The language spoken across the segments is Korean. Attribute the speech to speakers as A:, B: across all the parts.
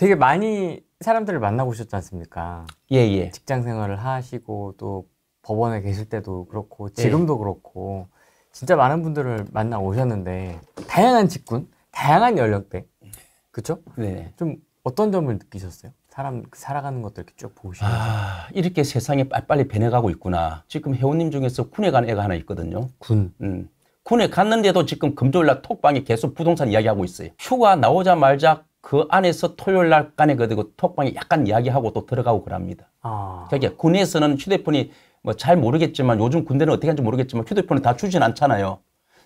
A: 되게 많이 사람들을 만나고 오셨지 않습니까? 예, 예. 직장 생활을 하시고 또 법원에 계실 때도 그렇고 예. 지금도 예. 그렇고 진짜 많은 분들을 만나 오셨는데 다양한 직군, 다양한 연령대. 그쵸 네. 좀 어떤 점을 느끼셨어요? 사람 살아가는 것들 이렇게 쭉 보시면서 아, 이렇게 세상이 빨리 변해가고 있구나. 지금 회원님 중에서 군에 간 애가 하나 있거든요. 군. 음. 군에 갔는데도 지금 금요일 날 톡방에 계속 부동산 이야기하고 있어요. 휴가 나오자 말자 그 안에서 토요일 날간에 그리고 그 톡방에 약간 이야기하고 또 들어가고 그럽니다. 아. 그러니까 군에서는 휴대폰이 뭐 잘 모르겠지만 요즘 군대는 어떻게 하는지 모르겠지만 휴대폰을 다 주진 않잖아요.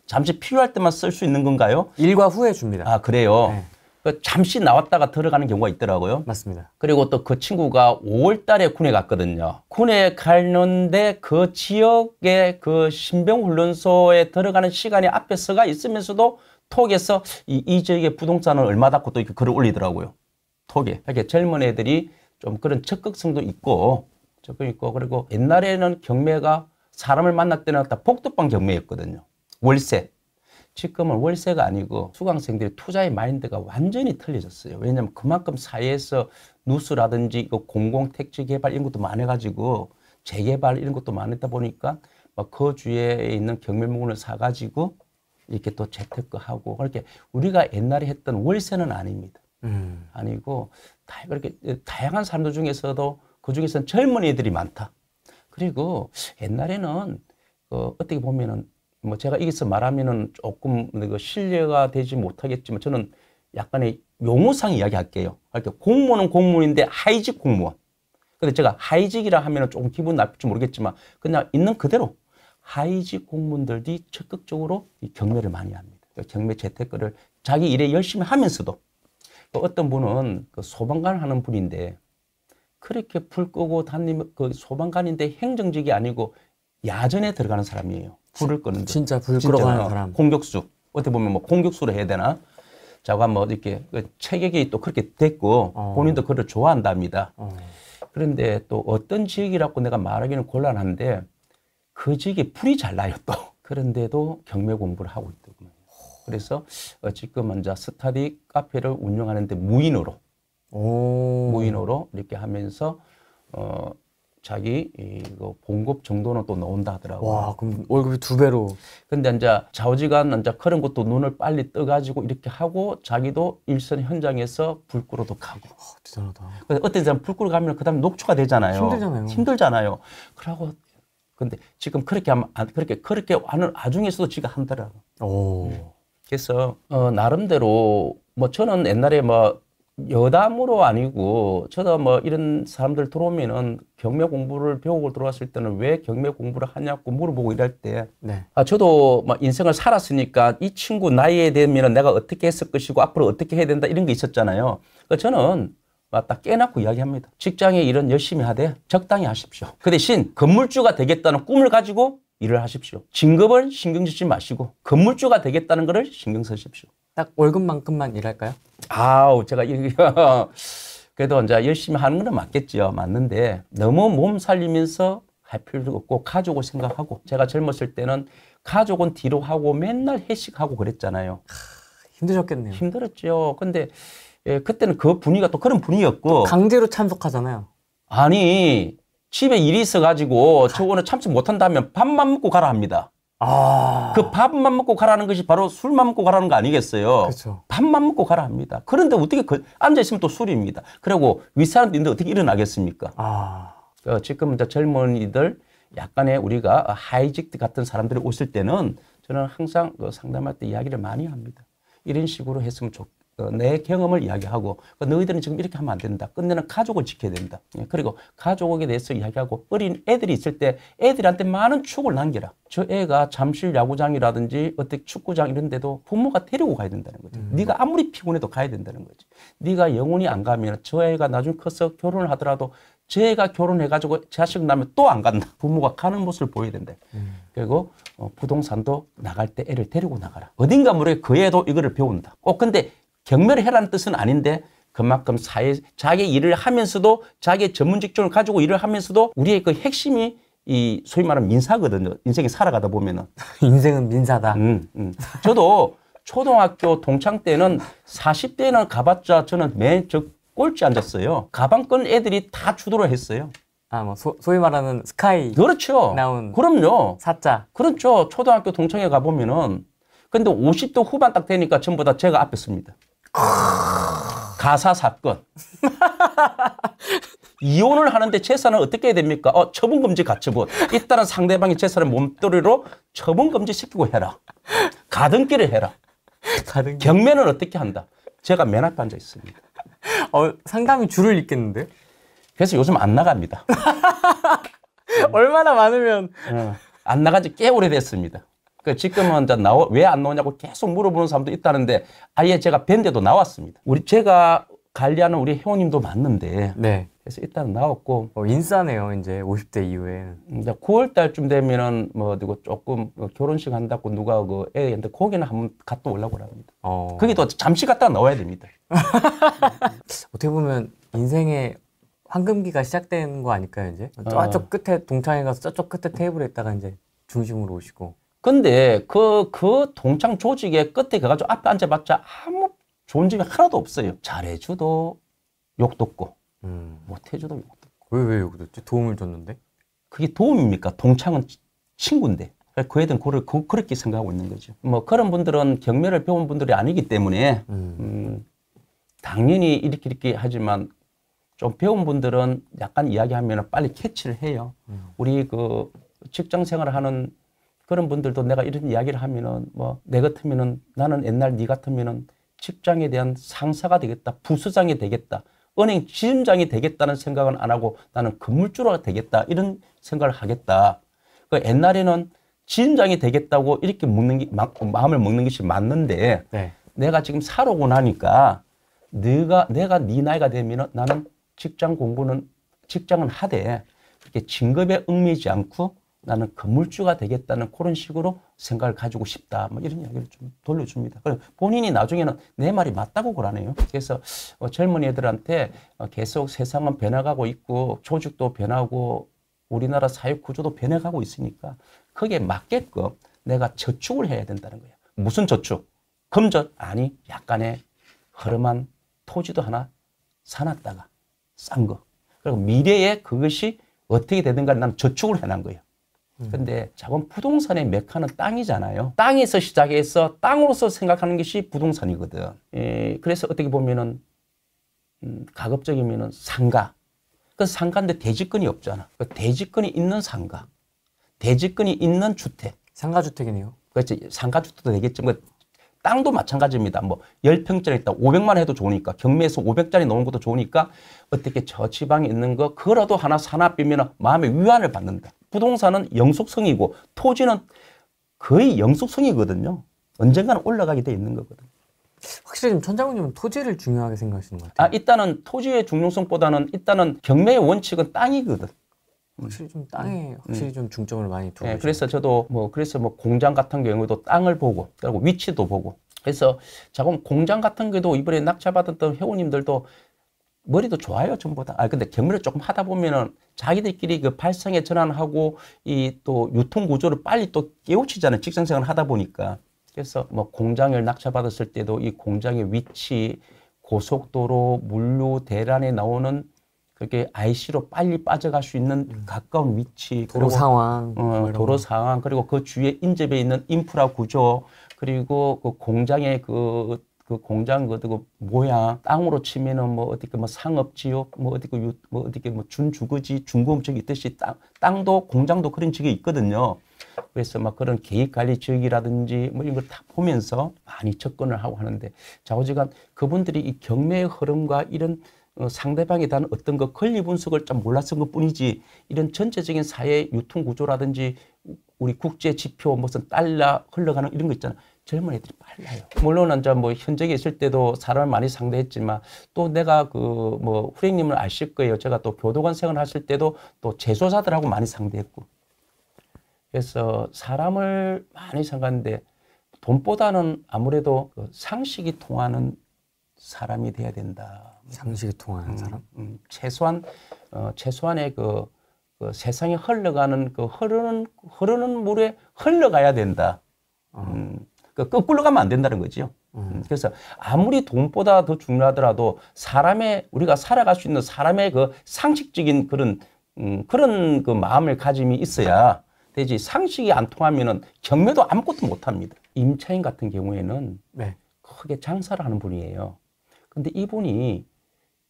A: 잠시 필요할 때만 쓸 수 있는 건가요? 일과 후에 줍니다. 아 그래요. 네. 그 잠시 나왔다가 들어가는 경우가 있더라고요. 맞습니다. 그리고 또 그 친구가 5월달에 군에 갔거든요. 군에 갔는데 그 지역의 그 신병훈련소에 들어가는 시간이 앞에 서가 있으면서도 톡에서 이, 이 지역의 부동산을 얼마 닫고 또 이렇게 글을 올리더라고요. 톡에. 이렇게 젊은 애들이 좀 그런 적극성도 있고, 적극 있고, 그리고 옛날에는 경매가 사람을 만날 때는 다 복도방 경매였거든요. 월세. 지금은 월세가 아니고 수강생들의 투자의 마인드가 완전히 틀려졌어요. 왜냐하면 그만큼 사회에서 누수라든지 공공택지 개발 이런 것도 많아가지고 재개발 이런 것도 많았다 보니까 막그 주위에 있는 경매물을 사가지고 이렇게 또 재테크하고 그렇게 우리가 옛날에 했던 월세는 아닙니다. 음. 아니고 다 그렇게 다양한 사람들 중에서도 그 중에서는 젊은이들이 많다. 그리고 옛날에는 어, 어떻게 보면은 뭐 제가 여기서 말하면은 조금 그 신뢰가 되지 못하겠지만 저는 약간의 용어상 이야기할게요. 그러니 공무원은 공무원인데 하이직 공무원. 근데 제가 하이직이라 하면은 조금 기분 나쁠지 모르겠지만 그냥 있는 그대로 하이지 공무원들이 적극적으로 경매를 많이 합니다. 그러니까 경매 재테크를 자기 일에 열심히 하면서도 어떤 분은 그 소방관 하는 분인데 그렇게 불 끄고 다니그 소방관인데 행정직이 아니고 야전에 들어가는 사람이에요. 불을 끄는 진짜 불끌는 사람. 공격수. 어떻게 보면 뭐 공격수로 해야 되나? 자 한번 뭐 이렇게 그 체격이 또 그렇게 됐고 어. 본인도 그를 좋아한답니다. 어. 그런데 또 어떤 지역이라고 내가 말하기는 곤란한데 그 지역에 풀이 잘 나요 또. 그런데도 경매 공부를 하고 있더군요. 그래서 어, 지금은 이제 스타디 카페를 운영하는데 무인으로 오. 무인으로 이렇게 하면서 어 자기 이거 봉급 정도는 또 넣은다 하더라고요. 와, 그럼 월급이 두 배로. 근데 이제 좌우지간 이제 그런 것도 눈을 빨리 떠가지고 이렇게 하고 자기도 일선 현장에서 불끄러도 가고. 아, 대단하다. 근데 어떤 사람 불끄러 가면 그 다음에 녹초가 되잖아요. 힘들잖아요. 힘들잖아요. 그러고 근데 지금 그렇게 하면 그렇게 그렇게 하는 와중에서도 지가 한다라고. 오. 그래서 어, 나름대로 뭐 저는 옛날에 뭐 여담으로 아니고 저도 뭐 이런 사람들 들어오면은 경매 공부를 배우고 들어왔을 때는 왜 경매 공부를 하냐고 물어보고 이럴 때 네. 아, 저도 뭐 인생을 살았으니까 이 친구 나이에 되면은 내가 어떻게 했을 것이고 앞으로 어떻게 해야 된다 이런 게 있었잖아요. 그러니까 저는 딱 깨놓고 이야기합니다. 직장에 일은 열심히 하되 적당히 하십시오. 그 대신 건물주가 되겠다는 꿈을 가지고 일을 하십시오. 진급을 신경 쓰지 마시고 건물주가 되겠다는 것을 신경 쓰십시오. 딱 월급만큼만 일할까요? 아우 제가 그래도 이제 열심히 하는 건 맞겠지요. 맞는데 너무 몸 살리면서 할 필요도 없고 가족을 생각하고 제가 젊었을 때는 가족은 뒤로 하고 맨날 회식하고 그랬잖아요. 하, 힘드셨겠네요. 힘들었죠. 근데 예, 그때는 그 분위기가 또 그런 분위기였고. 강제로 참석하잖아요. 아니, 집에 일이 있어가지고 저거는 참지 못한다면 밥만 먹고 가라 합니다. 아. 그 밥만 먹고 가라는 것이 바로 술만 먹고 가라는 거 아니겠어요? 그쵸. 그렇죠. 밥만 먹고 가라 합니다. 그런데 어떻게 그, 앉아있으면 또 술입니다. 그리고 윗사람들인데 어떻게 일어나겠습니까? 아. 어, 지금 이제 젊은이들 약간의 우리가 하이직트 같은 사람들이 오실 때는 저는 항상 그 상담할 때 이야기를 많이 합니다. 이런 식으로 했으면 좋겠다. 어, 내 경험을 이야기하고 그러니까 너희들은 지금 이렇게 하면 안 된다. 끝내는 가족을 지켜야 된다. 예, 그리고 가족에 대해서 이야기하고 어린 애들이 있을 때 애들한테 많은 축을 남겨라저 애가 잠실 야구장이라든지 어떻게 축구장 이런 데도 부모가 데리고 가야 된다는 거죠. 음. 네가 아무리 피곤해도 가야 된다는 거지. 네가 영원히 안 가면 저 애가 나중에 커서 결혼을 하더라도 저 애가 결혼해가지고 자식 낳으면또 안 간다. 부모가 가는 모습을 보여야 된다. 음. 그리고 어, 부동산도 나갈 때 애를 데리고 나가라. 어딘가 모르게 그 애도 이거를 배운다. 어 근데 경멸해라는 뜻은 아닌데 그만큼 사회 자기 일을 하면서도 자기의 전문 직종을 가지고 일을 하면서도 우리의 그 핵심이 이 소위 말하는 민사거든요. 인생이 살아가다 보면은 인생은 민사다. 음, 음. 저도 초등학교 동창 때는 40대는 가봤자 저는 맨 저 꼴찌 앉았어요. 가방끈 애들이 다 주도를 했어요. 아, 뭐 소, 위 말하는 스카이 그렇죠. 나온 그럼요. 사자. 그렇죠. 초등학교 동창회 가보면은 근데 50도 후반 딱 되니까 전부 다 제가 앞에 씁니다. 가사 사건. 이혼을 하는데 재산을 어떻게 해야 됩니까? 어, 처분금지 가처분. 일단은 상대방의 재산을 몸뚱이로 처분금지시키고 해라. 가등기를 해라. 가등기. 경매는 어떻게 한다? 제가 맨 앞에 앉아 있습니다. 어, 상담이 줄을 잇겠는데? 그래서 요즘 안 나갑니다. 얼마나 많으면. 어, 안 나간 지꽤 오래됐습니다. 그 지금은 왜 안 나오냐고 계속 물어보는 사람도 있다는데 아예 제가 밴데도 나왔습니다. 우리 제가 관리하는 우리 회원님도 맞는데 네. 그래서 일단 나왔고 어, 인싸네요 이제 50대 이후에 9월 달쯤 되면은 뭐 그리고 조금 그 결혼식 한다고 누가 그 애한테 거기는 한번 갔다 올라고 합니다. 어. 그게 또 잠시 갔다 나와야 됩니다. 어떻게 보면 인생의 황금기가 시작된거 아닐까요 이제 어. 저쪽 끝에 동창회 가서 저쪽 끝에 테이블에 있다가 이제 중심으로 오시고 근데 그, 그 동창 조직의 끝에 가가지고 앞에 앉아봤자 아무 좋은 점이 하나도 없어요. 잘해줘도욕도없고 음. 못해주도 욕도없고 왜, 왜욕 듣지? 도움을 줬는데? 그게 도움입니까? 동창은 친구인데. 그 애들은 그걸 그, 그렇게 생각하고 있는 거죠. 뭐 그런 분들은 경매를 배운 분들이 아니기 때문에, 음, 음 당연히 이렇게 이렇게 하지만 좀 배운 분들은 약간 이야기하면 빨리 캐치를 해요. 음. 우리 그 직장 생활을 하는 그런 분들도 내가 이런 이야기를 하면은 뭐내 같으면은 나는 옛날 네 같으면은 직장에 대한 상사가 되겠다, 부서장이 되겠다, 은행 지점장이 되겠다는 생각은 안 하고 나는 건물주가 되겠다 이런 생각을 하겠다. 그 옛날에는 지점장이 되겠다고 이렇게 먹는 게, 마음을 먹는 것이 맞는데 네. 내가 지금 살아고 나니까 네가 내가 네 나이가 되면은 나는 직장 공부는 직장은 하되 그렇게 진급에 얽매이지 않고 나는 건물주가 되겠다는 그런 식으로 생각을 가지고 싶다. 뭐 이런 이야기를 좀 돌려줍니다. 본인이 나중에는 내 말이 맞다고 그러네요. 그래서 어, 젊은 애들한테 어, 계속 세상은 변화가고 있고 조직도 변하고 우리나라 사회 구조도 변해가고 있으니까 그게 맞게끔 내가 저축을 해야 된다는 거예요. 무슨 저축? 금전? 아니, 약간의 허름한 토지도 하나 사놨다가 싼 거. 그리고 미래에 그것이 어떻게 되든가 난 저축을 해놓은 거예요. 음. 근데 자본 부동산의 메카는 땅이잖아요. 땅에서 시작해서 땅으로서 생각하는 것이 부동산이거든. 에, 예, 그래서 어떻게 보면은 음, 가급적이면은 상가. 그 상가인데 대지권이 없잖아. 그 대지권이 있는 상가, 대지권이 있는 주택. 상가 주택이네요. 그렇지. 상가 주택도 되겠지만 뭐 땅도 마찬가지입니다. 뭐 10평짜리 있다. 500만 해도 좋으니까 경매에서 500짜리 넣은 것도 좋으니까 어떻게 저지방에 있는 거 그라도 하나 사나 빼면 마음의 위안을 받는다. 부동산은 영속성이고 토지는 거의 영속성이거든요. 언젠가는 올라가게 돼 있는 거거든요. 확실히 지금 천장님은 토지를 중요하게 생각하시는 것 같아요. 아, 일단은 토지의 중요성보다는 일단은 경매의 원칙은 땅이거든. 확실히 좀 음. 땅에 음. 확실히 좀 중점을 많이 두고. 네, 그래서 저도 뭐 그래서 뭐 공장 같은 경우도 땅을 보고 그리고 위치도 보고 그래서 자금 공장 같은 경도 이번에 낙찰받았던 회원님들도 머리도 좋아요, 전부다 아, 근데 경매를 조금 하다 보면은 자기들끼리 그 발상에 전환하고 이 또 유통 구조를 빨리 또 깨우치잖아요. 직장 생활 하다 보니까. 그래서 뭐 공장을 낙찰받았을 때도 이 공장의 위치, 고속도로, 물류 대란에 나오는 그게 IC로 빨리 빠져갈 수 있는 음. 가까운 위치, 도로 상황, 어, 뭐 도로 상황, 그리고 그 주위에 인접해 있는 인프라 구조, 그리고 그 공장의 그그 공장 그어고 뭐야 땅으로 치면은 뭐 어떻게 그 뭐 상업지역 뭐 어떻게 그 뭐 어떻게 그 뭐 준주거지 준공업지역 있듯이 땅 땅도 공장도 그런 지역이 있거든요. 그래서 막 그런 계획관리 지역이라든지 뭐 이런 걸 다 보면서 많이 접근을 하고 하는데 자우지간 그분들이 이 경매의 흐름과 이런 어, 상대방에 대한 어떤 그 권리 분석을 좀몰랐던것 뿐이지 이런 전체적인 사회 유통 구조라든지 우리 국제 지표 무슨 달러 흘러가는 이런 거 있잖아요. 젊은 애들이 빨라요. 물론 이제 뭐 현직에 있을 때도 사람을 많이 상대했지만 또 내가 그 뭐 후랭님을 아실 거예요. 제가 또 교도관 생활 하실 때도 또 재소사들하고 많이 상대했고. 그래서 사람을 많이 상대데 돈보다는 아무래도 그 상식이 통하는 사람이 돼야 된다. 상식이 통하는 음, 사람? 음, 최소한 어, 최소한의 그, 그 세상에 흘러가는 그 흐르는 흐르는 물에 흘러가야 된다. 어. 음. 그러니까 거꾸로 가면 안 된다는 거지요. 음. 음. 그래서 아무리 돈보다 더 중요하더라도 사람의 우리가 살아갈 수 있는 사람의 그 상식적인 그런 음, 그런 그 마음을 가짐이 있어야 되지 상식이 안 통하면은 경매도 아무것도 못 합니다. 임차인 같은 경우에는 네. 크게 장사를 하는 분이에요. 근데 이분이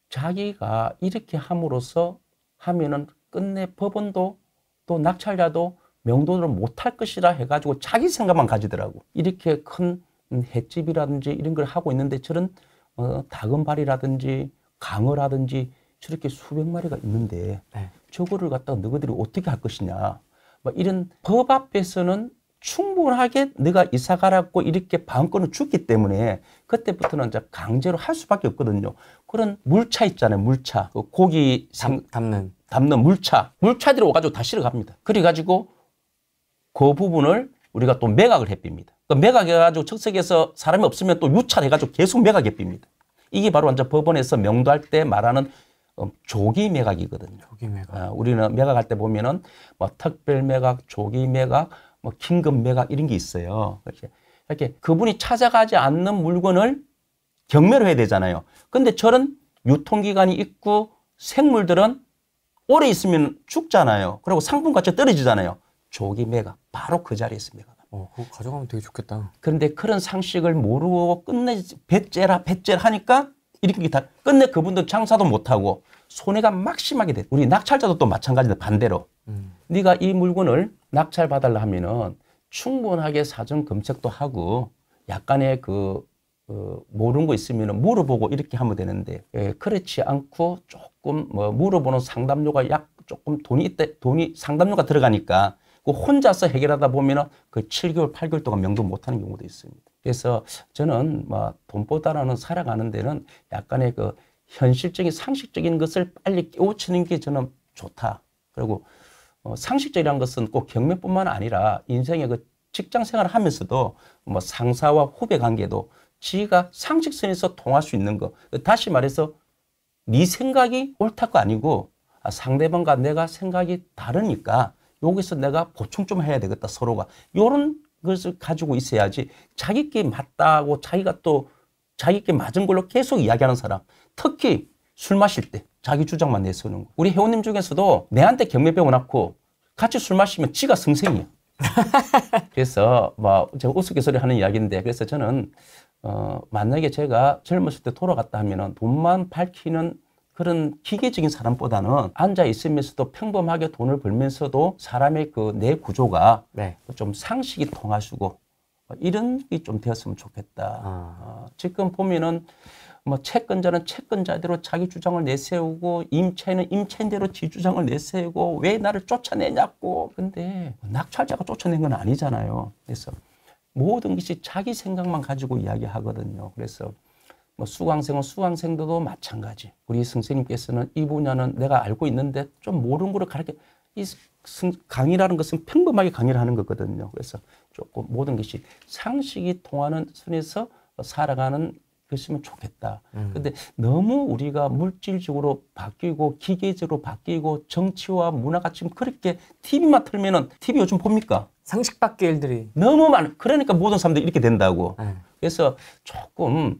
A: 자기가 이렇게 함으로써 하면은 끝내 법원도 또 낙찰자도 명돈으로 못할 것이라 해가지고 자기 생각만 가지더라고. 이렇게 큰 횟집이라든지 이런 걸 하고 있는데 저런 어, 다금발이라든지 강어라든지 저렇게 수백 마리가 있는데 네. 저거를 갖다가 너희들이 어떻게 할 것이냐. 막 뭐 이런 법 앞에서는 충분하게 네가 이사 가라고 이렇게 방권을 줬기 때문에 그때부터는 이제 강제로 할 수밖에 없거든요. 그런 물차 있잖아요. 물차. 그 고기 담, 담는 담는 물차. 물차들이 와가지고 다 실어갑니다. 그래가지고 그 부분을 우리가 또 매각을 해빕니다. 그 매각해가지고 척색에서 사람이 없으면 또 유찰해가지고 계속 매각해빕니다. 이게 바로 완전 법원에서 명도할 때 말하는 어, 조기 매각이거든요. 조기 매각. 아, 우리는 매각할 때 보면은 뭐 특별 매각, 조기 매각, 뭐 긴급 매각 이런 게 있어요. 이렇게 이렇게 그분이 찾아가지 않는 물건을 경매로 해야 되잖아요. 근데 저런 유통기간이 있고 생물들은 오래 있으면 죽잖아요. 그리고 상품 가치가 떨어지잖아요. 조기 매각 바로 그자리에 있습니다. 어, 그거 가져가면 되게 좋겠다. 그런데 그런 상식을 모르고 끝내 배째라 배째라 하니까 이렇게 다 끝내 그분도 장사도 못하고 손해가 막심하게 돼. 우리 낙찰자도 또마찬가지다 반대로. 음. 네가 이 물건을 낙찰 받달라 하면은 충분하게 사전 검색도 하고 약간의 그 어, 모르는 거 있으면 물어보고 이렇게 하면 되는데 예, 그렇지 않고 조금 뭐 물어보는 상담료가 약 조금 돈이 있대 돈이 상담료가 들어가니까 그 혼자서 해결하다 보면은 그 7개월, 8개월 동안 명도 못 하는 경우도 있습니다. 그래서 저는 뭐 돈보다는 살아가는 데는 약간의 그 현실적인 상식적인 것을 빨리 깨우치는 게 저는 좋다. 그리고 어, 상식적이라는 것은 꼭 경매뿐만 아니라 인생의 그 직장 생활을 하면서도 뭐 상사와 후배 관계도 지가 상식선에서 통할 수 있는 거. 다시 말해서 네 생각이 옳다고 아니고 아, 상대방과 내가 생각이 다르니까 여기서 내가 보충 좀 해야 되겠다 서로가 이런 것을 가지고 있어야지 자기께 맞다고 자기가 또자기께 맞은 걸로 계속 이야기하는 사람 특히 술 마실 때 자기 주장만 내세우는 거 우리 회원님 중에서도 내한테 경매 배워놨고 같이 술 마시면 지가 승생이야 그래서 뭐 제가 우스갯소리 하는 이야기인데 그래서 저는 어 만약에 제가 젊었을 때 돌아갔다 하면은 돈만 밝히는 그런 기계적인 사람보다는 앉아 있으면서도 평범하게 돈을 벌면서도 사람의 그 내 구조가 네. 좀 상식이 통하시고 이런 게 좀 되었으면 좋겠다. 아. 어, 지금 보면은 뭐 채권자는 채권자대로 자기 주장을 내세우고 임차인은 임차인대로 지 주장을 내세우고 왜 나를 쫓아내냐고. 근데 낙찰자가 쫓아낸 건 아니잖아요. 그래서 모든 것이 자기 생각만 가지고 이야기하거든요. 그래서 뭐 수강생은 수강생들도 마찬가지. 우리 선생님께서는 이 분야는 내가 알고 있는데 좀 모르는 거를 가르쳐 이 강의라는 것은 평범하게 강의를 하는 거거든요. 그래서 조금 모든 것이 상식이 통하는 선에서 살아가는 것이면 좋겠다. 음. 근데 너무 우리가 물질적으로 바뀌고 기계적으로 바뀌고 정치와 문화가 지금 그렇게 TV만 틀면은 TV 요즘 봅니까? 상식 밖의 일들이 너무 많아. 그러니까 모든 사람들이 이렇게 된다고. 네. 그래서 조금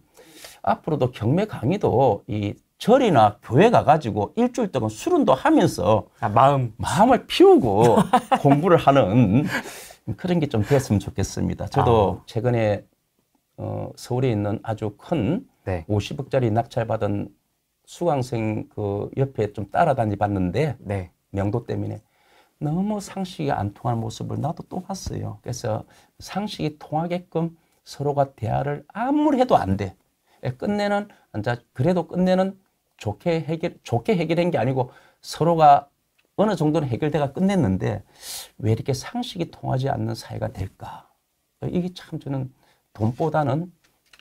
A: 앞으로도 경매 강의도 이 절이나 교회 가가지고 일주일 동안 수련도 하면서 아, 마음 마음을 피우고 공부를 하는 그런 게 좀됐으면 좋겠습니다. 저도 아. 최근에 어, 서울에 있는 아주 큰 네. 50억짜리 낙찰받은 수강생 그 옆에 좀 따라다니 봤는데 네. 명도 때문에 너무 상식이 안 통하는 모습을 나도 또 봤어요. 그래서 상식이 통하게끔 서로가 대화를 아무리 해도 안 돼. 예, 끝내는 자 그래도 끝내는 좋게 해결 좋게 해결한 게 아니고 서로가 어느 정도는 해결돼가 끝냈는데 왜 이렇게 상식이 통하지 않는 사회가 될까? 이게 참 저는 돈보다는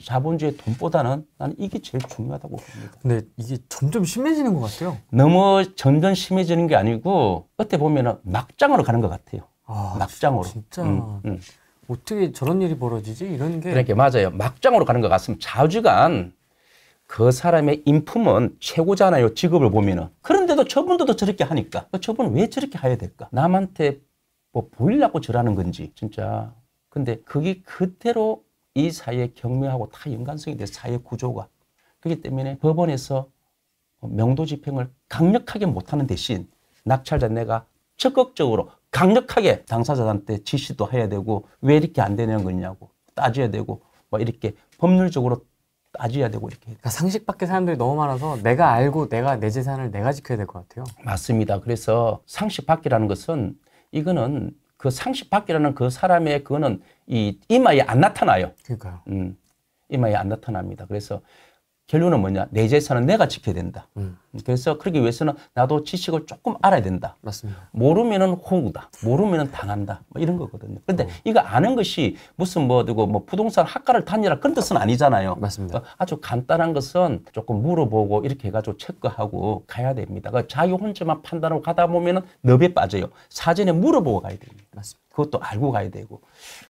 A: 자본주의 돈보다는 나는 이게 제일 중요하다고 봅니다. 근데 이게 점점 심해지는 것 같아요. 너무 점점 심해지는 게 아니고 어때 보면 막장으로 가는 것 같아요. 아, 막장으로. 진짜. 음, 음. 어떻게 저런 일이 벌어지지? 이런 게 그러니까 맞아요. 막장으로 가는 것 같으면 좌우간 그 사람의 인품은 최고잖아요. 직업을 보면은. 그런데도 저분들도 저렇게 하니까. 그 저분은 왜 저렇게 해야 될까? 남한테 뭐 보이려고 저라는 건지 진짜. 근데 그게 그대로 이 사회 경매하고 다 연관성이 돼 사회 구조가. 그렇기 때문에 법원에서 명도 집행을 강력하게 못하는 대신 낙찰자 내가 적극적으로 강력하게 당사자한테 지시도 해야 되고 왜 이렇게 안 되는 거냐고 따져야 되고 막 뭐 이렇게 법률적으로 따져야 되고 이렇게 그러니까 상식 밖의 사람들이 너무 많아서 내가 알고 내가 내 재산을 내가 지켜야 될 것 같아요. 맞습니다. 그래서 상식 밖이라는 것은 이거는 그 상식 밖이라는 그 사람의 그거는 이 이마에 안 나타나요. 그러니까요. 음, 이마에 안 나타납니다. 그래서 결론은 뭐냐? 내 재산은 내가 지켜야 된다. 음. 그래서 그러기 위해서는 나도 지식을 조금 알아야 된다. 맞습니다. 모르면은 호구다. 모르면은 당한다. 뭐 이런 거거든요. 그런데 음. 어. 이거 아는 것이 무슨 뭐 되고 뭐 부동산 학과를 다니라 그런 뜻은 아니잖아요. 맞습니다. 어, 아주 간단한 것은 조금 물어보고 이렇게 해가지고 체크하고 가야 됩니다. 그러니까 자기 혼자만 판단하고 가다 보면은 너에 빠져요. 사전에 물어보고 가야 됩니다. 맞습니다. 그것도 알고 가야 되고